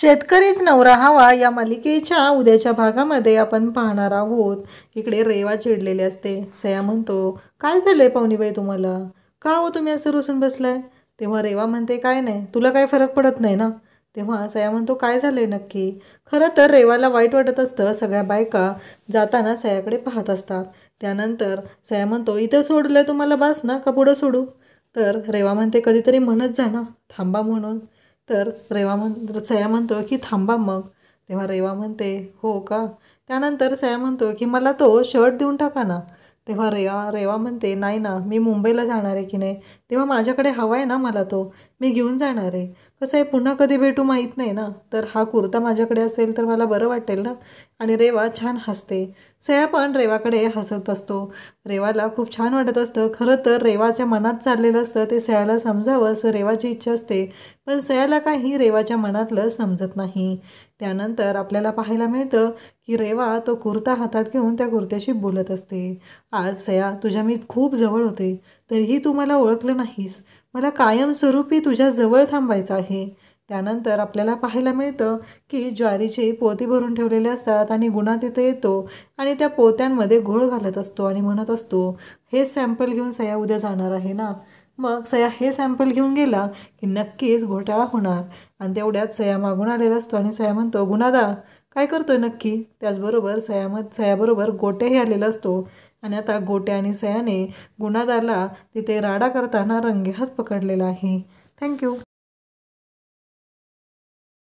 शेतकरीच नवरा हवा या मालिकेच्या उद्याच्या भागामध्ये आपण पाहणार आहोत इकडे रेवा चिडलेले असते सया म्हणतो काय झालंय पाहुणीबाई तुम्हाला का हो तुम्ही असं रुसून बसलाय तेव्हा रेवा म्हणते काय नाही तुला काय फरक पडत नाही ना तेव्हा सया म्हणतो काय झालंय नक्की खरं तर रेवाला वाईट वाटत असतं सगळ्या बायका जाताना सयाकडे पाहत असतात त्यानंतर सया म्हणतो इथं सोडलं तुम्हाला बस ना का पुढं सोडू तर रेवा म्हणते कधीतरी म्हणत जा ना थांबा म्हणून तर रेवा म्हण सया म्हणतो की थांबा मग तेव्हा रेवा म्हणते हो का त्यानंतर सया म्हणतो की मला तो शर्ट देऊन टाका ना तेव्हा रेवा रेवा म्हणते नाही ना मी मुंबईला जाणार आहे की नाही तेव्हा माझ्याकडे हवा आहे ना मला तो मी घेऊन जाणार आहे कसं आहे पुन्हा कधी भेटू माहीत नाही ना तर हा कुर्ता माझ्याकडे असेल तर मला बरं वाटेल ना आणि रेवा छान हसते सया पण रेवाकडे हसत असतो रेवाला खूप छान वाटत असतं खरं तर रेवाच्या मनात चाललेलं असतं ते सयाला समजावं असं रेवाची इच्छा असते पण सयाला काही रेवाच्या मनातलं समजत नाही त्यानंतर आपल्याला पाहायला मिळतं की रेवा तो कुर्ता हातात घेऊन त्या कुर्त्याशी बोलत असते आज सया तुझ्या मी खूप जवळ होते तरीही तू मला ओळखलं नाहीस मला कायमस्वरूपी तुझ्या जवळ थांबायचं आहे त्यानंतर आपल्याला पाहायला मिळतं की ज्वारीचे पोती भरून ठेवलेले असतात आणि गुणा तिथे येतो आणि त्या पोत्यांमध्ये घोळ घालत असतो आणि म्हणत असतो हे सॅम्पल घेऊन सया उद्या जाणार आहे ना मग सया हे सॅम्पल घेऊन गेला की नक्कीच घोटाळा होणार आणि तेवढ्यात सया मागून आलेला असतो आणि सया म्हणतो गुणादा काय करतो आहे नक्की त्याचबरोबर सयामत सयाबरोबर गोट्याही आलेला असतो आणि आता गोट्या आणि सयाने गुन्हादारला तिथे राडा करताना रंगेहात पकडलेला आहे थँक्यू